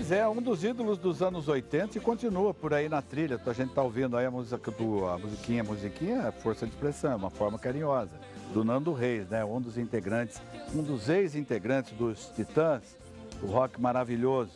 Pois é, um dos ídolos dos anos 80 e continua por aí na trilha. A gente tá ouvindo aí a música do a musiquinha, a musiquinha, é força de expressão, é uma forma carinhosa, do Nando Reis, né? Um dos integrantes, um dos ex-integrantes dos Titãs, o rock maravilhoso.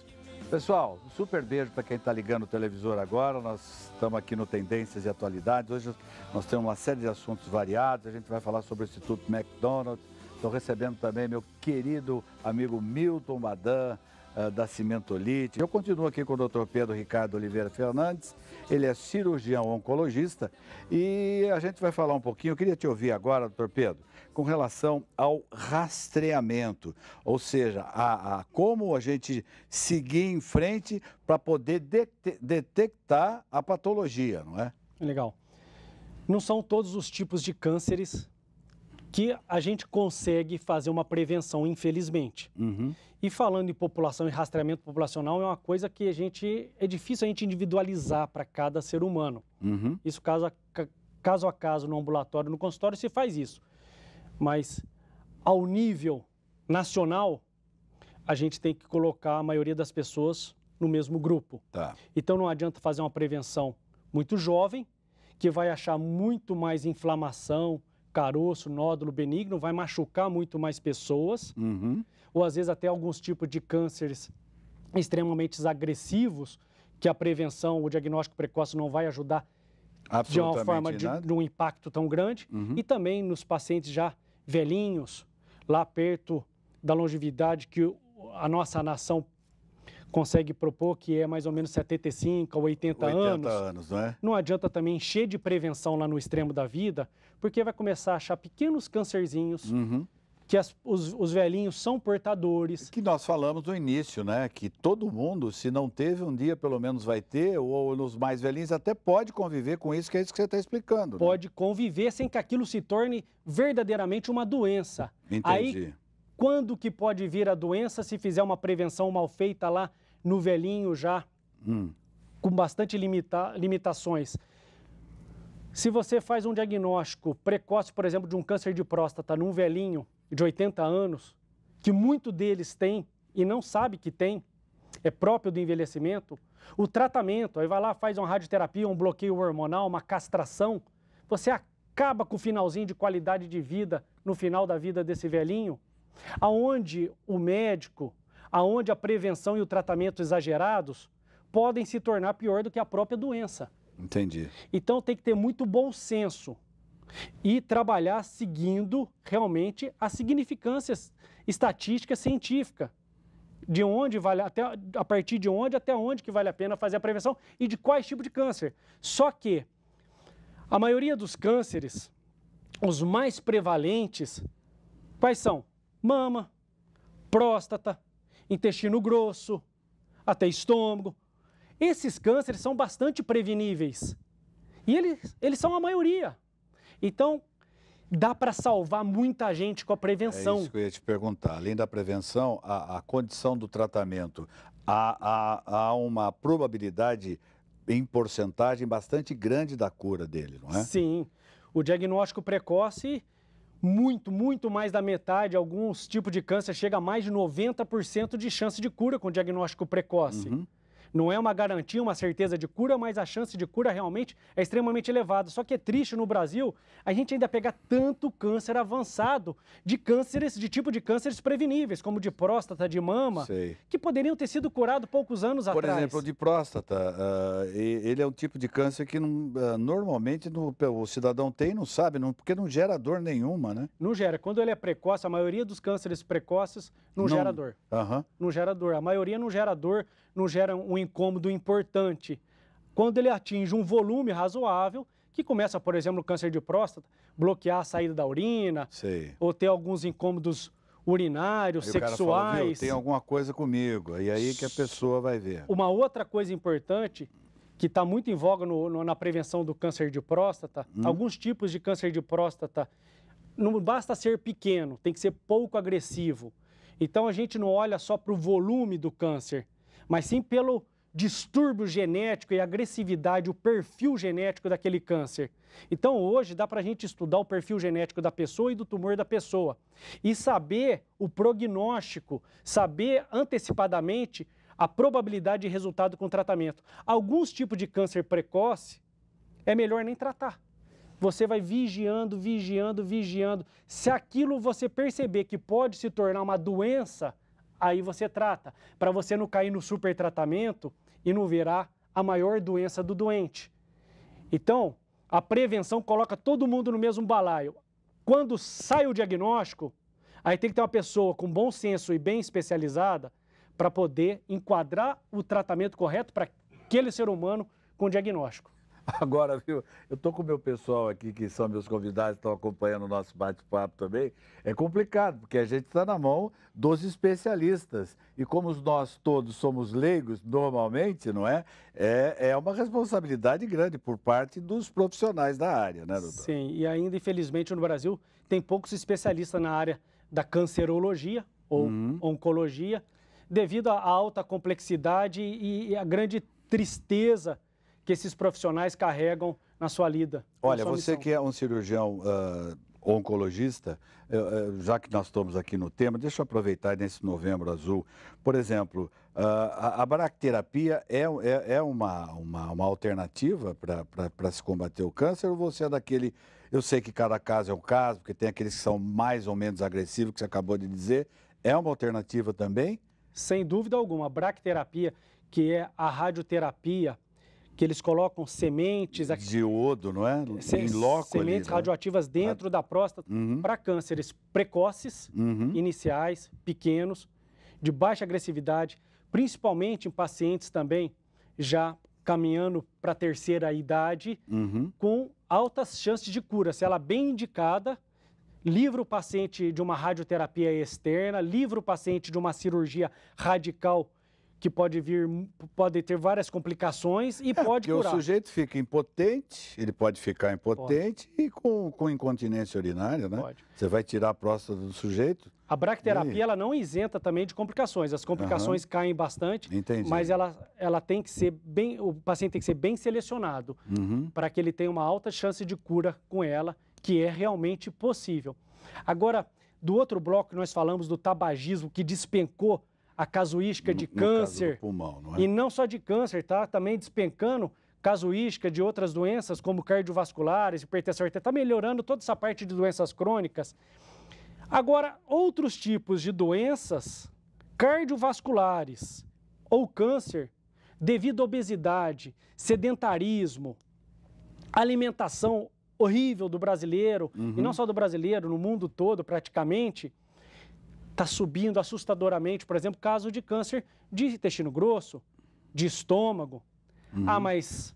Pessoal, um super beijo para quem está ligando o televisor agora. Nós estamos aqui no Tendências e Atualidades. Hoje nós temos uma série de assuntos variados. A gente vai falar sobre o Instituto McDonald's. Estou recebendo também meu querido amigo Milton Madan, ah, da cimentolite. Eu continuo aqui com o Dr. Pedro Ricardo Oliveira Fernandes, ele é cirurgião oncologista e a gente vai falar um pouquinho, eu queria te ouvir agora, Dr. Pedro, com relação ao rastreamento, ou seja, a, a como a gente seguir em frente para poder de detectar a patologia, não é? Legal. Não são todos os tipos de cânceres que a gente consegue fazer uma prevenção, infelizmente. Uhum. E falando em população e rastreamento populacional, é uma coisa que a gente é difícil a gente individualizar para cada ser humano. Uhum. Isso caso a, caso a caso no ambulatório, no consultório se faz isso. Mas ao nível nacional, a gente tem que colocar a maioria das pessoas no mesmo grupo. Tá. Então não adianta fazer uma prevenção muito jovem, que vai achar muito mais inflamação, caroço, nódulo benigno, vai machucar muito mais pessoas, uhum. ou às vezes até alguns tipos de cânceres extremamente agressivos, que a prevenção, o diagnóstico precoce não vai ajudar de uma forma de, de, um impacto tão grande. Uhum. E também nos pacientes já velhinhos, lá perto da longevidade que a nossa nação consegue propor que é mais ou menos 75 ou 80, 80 anos. anos não, é? não adianta também encher de prevenção lá no extremo da vida, porque vai começar a achar pequenos câncerzinhos. Uhum que as, os, os, velhinhos são portadores. Que nós falamos no início, né? Que todo mundo, se não teve um dia, pelo menos vai ter, ou, ou nos mais velhinhos, até pode conviver com isso, que é isso que você está explicando. Né? Pode né? conviver sem que aquilo se torne verdadeiramente uma doença. Entendi. Aí, quando que pode vir a doença se fizer uma prevenção mal feita lá no velhinho já, hum. com bastante limita limitações. Se você faz um diagnóstico precoce, por exemplo, de um câncer de próstata num velhinho de 80 anos, que muito deles tem e não sabe que tem, é próprio do envelhecimento, o tratamento, aí vai lá, faz uma radioterapia, um bloqueio hormonal, uma castração, você acaba com o finalzinho de qualidade de vida no final da vida desse velhinho, aonde o médico, aonde a prevenção e o tratamento exagerados podem se tornar pior do que a própria doença. Entendi. Então tem que ter muito bom senso e trabalhar seguindo realmente a significância estatística científica. De onde vale até a partir de onde até onde que vale a pena fazer a prevenção e de quais tipos de câncer. Só que a maioria dos cânceres, os mais prevalentes, quais são? Mama, próstata, intestino grosso, até estômago. Esses cânceres são bastante preveníveis e eles, eles são a maioria. Então, dá para salvar muita gente com a prevenção. É isso que eu ia te perguntar. Além da prevenção, a, a condição do tratamento, há, há, há uma probabilidade em porcentagem bastante grande da cura dele, não é? Sim. O diagnóstico precoce muito, muito mais da metade, alguns tipos de câncer chega a mais de 90% de chance de cura com diagnóstico precoce. Uhum. Não é uma garantia, uma certeza de cura, mas a chance de cura realmente é extremamente elevada. Só que é triste no Brasil a gente ainda pegar tanto câncer avançado de cânceres, de tipo de cânceres preveníveis, como de próstata, de mama, Sei. que poderiam ter sido curados poucos anos Por atrás. Por exemplo, de próstata, uh, ele é um tipo de câncer que não, uh, normalmente no, o cidadão tem e não sabe, não, porque não gera dor nenhuma, né? Não gera. Quando ele é precoce, a maioria dos cânceres precoces não, não... gera dor. Uhum. Não gera dor. A maioria não gera dor, não gera um incômodo importante. Quando ele atinge um volume razoável, que começa, por exemplo, o câncer de próstata, bloquear a saída da urina, ou ter alguns incômodos urinários, aí sexuais. tem alguma coisa comigo, e aí que a pessoa vai ver. Uma outra coisa importante que está muito em voga no, no, na prevenção do câncer de próstata, hum. alguns tipos de câncer de próstata, não basta ser pequeno, tem que ser pouco agressivo. Então a gente não olha só para o volume do câncer, mas sim pelo distúrbio genético e agressividade, o perfil genético daquele câncer. Então, hoje, dá para a gente estudar o perfil genético da pessoa e do tumor da pessoa e saber o prognóstico, saber antecipadamente a probabilidade de resultado com tratamento. Alguns tipos de câncer precoce é melhor nem tratar. Você vai vigiando, vigiando, vigiando. Se aquilo você perceber que pode se tornar uma doença, aí você trata. Para você não cair no super tratamento, e não virá a maior doença do doente. Então, a prevenção coloca todo mundo no mesmo balaio. Quando sai o diagnóstico, aí tem que ter uma pessoa com bom senso e bem especializada para poder enquadrar o tratamento correto para aquele ser humano com diagnóstico. Agora, viu, eu estou com o meu pessoal aqui, que são meus convidados, estão acompanhando o nosso bate-papo também. É complicado, porque a gente está na mão dos especialistas. E como nós todos somos leigos, normalmente, não é? É, é uma responsabilidade grande por parte dos profissionais da área, né, doutor? Sim, e ainda, infelizmente, no Brasil, tem poucos especialistas na área da cancerologia ou uhum. oncologia, devido à alta complexidade e à grande tristeza que esses profissionais carregam na sua lida. Olha, sua você missão. que é um cirurgião uh, oncologista, uh, já que nós estamos aqui no tema, deixa eu aproveitar nesse novembro azul. Por exemplo, uh, a, a baracterapia é, é, é uma, uma, uma alternativa para se combater o câncer ou você é daquele. Eu sei que cada caso é um caso, porque tem aqueles que são mais ou menos agressivos, que você acabou de dizer. É uma alternativa também? Sem dúvida alguma. A bracterapia, que é a radioterapia que eles colocam sementes. Diodo, não é? é em loco sementes ali, né? radioativas né? dentro da próstata uhum. para cânceres precoces, uhum. iniciais, pequenos, de baixa agressividade, principalmente em pacientes também já caminhando para a terceira idade, uhum. com altas chances de cura. Se ela é bem indicada, livra o paciente de uma radioterapia externa, livra o paciente de uma cirurgia radical que pode vir, pode ter várias complicações e é, pode porque curar. o sujeito fica impotente, ele pode ficar impotente pode. e com, com incontinência urinária, né? Pode. Você vai tirar a próstata do sujeito. A bracterapia, ela não isenta também de complicações. As complicações uhum. caem bastante, Entendi. mas ela, ela tem que ser bem, o paciente tem que ser bem selecionado uhum. para que ele tenha uma alta chance de cura com ela, que é realmente possível. Agora, do outro bloco, nós falamos do tabagismo que despencou a casuística de no, câncer. pulmão, não é? E não só de câncer, tá? Também despencando casuística de outras doenças, como cardiovasculares, hipertensão arterial, está melhorando toda essa parte de doenças crônicas. Agora, outros tipos de doenças cardiovasculares ou câncer, devido à obesidade, sedentarismo, alimentação horrível do brasileiro, uhum. e não só do brasileiro, no mundo todo praticamente, está subindo assustadoramente, por exemplo, caso de câncer de intestino grosso, de estômago. Uhum. Ah, mas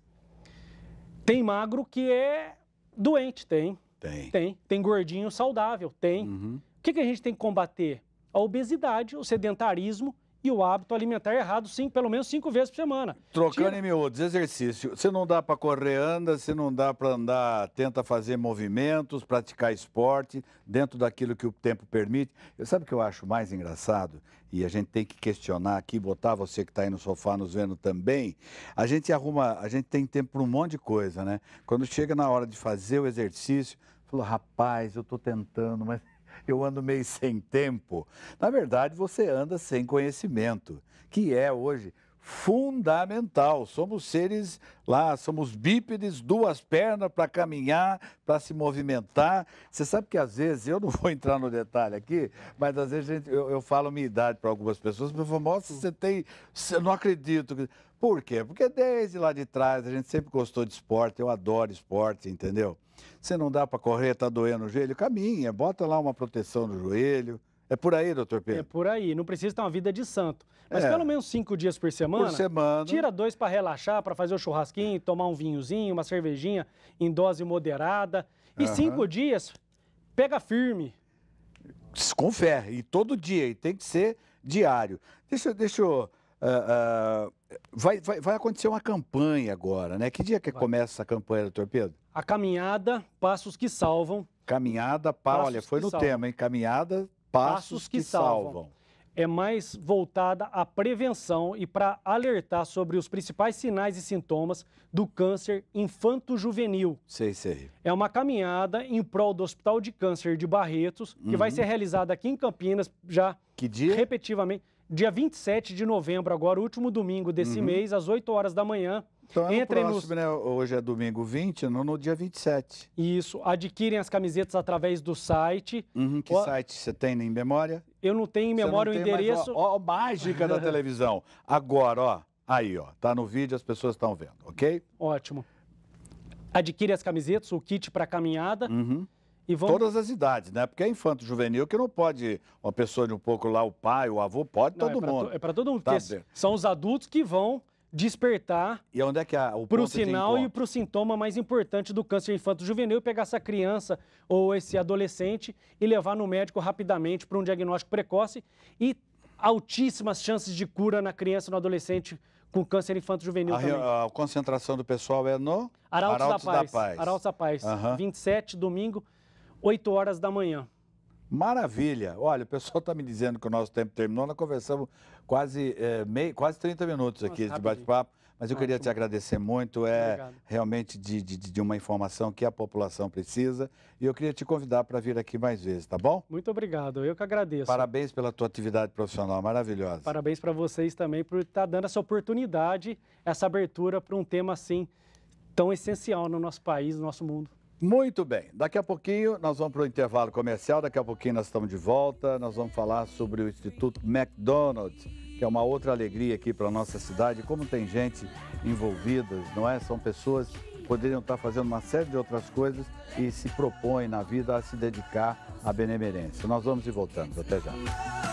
tem magro que é doente, tem. Tem. Tem. Tem gordinho saudável, tem. Uhum. O que, que a gente tem que combater? A obesidade, o sedentarismo e o hábito alimentar errado, sim, pelo menos cinco vezes por semana. Trocando Tira. em miúdos, exercício. Se não dá para correr, anda. Se não dá para andar, tenta fazer movimentos, praticar esporte dentro daquilo que o tempo permite. Eu, sabe o que eu acho mais engraçado? E a gente tem que questionar aqui, botar você que está aí no sofá nos vendo também. A gente arruma, a gente tem tempo para um monte de coisa, né? Quando chega na hora de fazer o exercício, falou, rapaz, eu estou tentando, mas eu ando meio sem tempo. Na verdade, você anda sem conhecimento, que é hoje fundamental. Somos seres lá, somos bípedes, duas pernas para caminhar, para se movimentar. Você sabe que às vezes, eu não vou entrar no detalhe aqui, mas às vezes gente, eu, eu, falo minha idade para algumas pessoas, mas eu falo, nossa, você tem, eu não acredito. Por quê? Porque desde lá de trás a gente sempre gostou de esporte, eu adoro esporte, entendeu? você não dá para correr, tá doendo o joelho, caminha, bota lá uma proteção no joelho. É por aí, doutor Pedro? É por aí, não precisa ter uma vida de santo. Mas é. pelo menos cinco dias por semana, por semana. tira dois para relaxar, para fazer o churrasquinho, tomar um vinhozinho, uma cervejinha em dose moderada. E uhum. cinco dias, pega firme. Com fé, e todo dia, e tem que ser diário. Deixa, deixa eu... Uh, uh, vai, vai, vai acontecer uma campanha agora, né? Que dia que vai. começa a campanha, doutor Pedro? A caminhada, passos que salvam. Caminhada, pa... olha, foi no salvam. tema, hein? Caminhada, passos, passos que, que salvam. salvam. É mais voltada à prevenção e para alertar sobre os principais sinais e sintomas do câncer infanto-juvenil. Sei, sei. É uma caminhada em prol do Hospital de Câncer de Barretos, que uhum. vai ser realizada aqui em Campinas já. Que dia? Repetivamente dia 27 de novembro, agora, último domingo desse uhum. mês, às 8 horas da manhã. Então é no próximo, nos... né? Hoje é domingo 20, no, no dia 27. Isso. Adquirem as camisetas através do site. Uhum, que o... site você tem em memória? Eu não tenho em memória o endereço. ó, ó, mágica da televisão. Agora, ó. Aí, ó. Tá no vídeo, as pessoas estão vendo, ok? Ótimo. Adquire as camisetas, o kit para caminhada. Uhum. Vão... Todas as idades, né? Porque é infanto juvenil que não pode uma pessoa de um pouco lá, o pai, o avô, pode não, é todo é mundo. To... é para todo mundo. Tá são os adultos que vão despertar e onde é que a, o pro sinal e para o sintoma mais importante do câncer infanto juvenil pegar essa criança ou esse adolescente e levar no médico rapidamente para um diagnóstico precoce e altíssimas chances de cura na criança e no adolescente com câncer infanto juvenil a, também. A concentração do pessoal é no Arautos, Arautos da, Paz, da Paz. Arautos da Paz. Uhum. 27, domingo, 8 horas da manhã. Maravilha. Olha, o pessoal está me dizendo que o nosso tempo terminou. Nós conversamos quase, é, meio, quase 30 minutos aqui Nossa, de bate-papo. Mas eu queria te agradecer muito. É Obrigado. realmente de, de, de uma informação que a população precisa. E eu queria te convidar para vir aqui mais vezes, tá bom? Muito obrigado, eu que agradeço. Parabéns pela tua atividade profissional maravilhosa. Parabéns para vocês também por estar tá dando essa oportunidade, essa abertura para um tema assim tão essencial no nosso país, no nosso mundo. Muito bem, daqui a pouquinho nós vamos para o intervalo comercial, daqui a pouquinho nós estamos de volta, nós vamos falar sobre o Instituto McDonald's, que é uma outra alegria aqui para a nossa cidade, como tem gente envolvida, não é? São pessoas que poderiam estar tá fazendo uma série de outras coisas e se propõem na vida a se dedicar à benemerência. Nós vamos e voltamos, até já.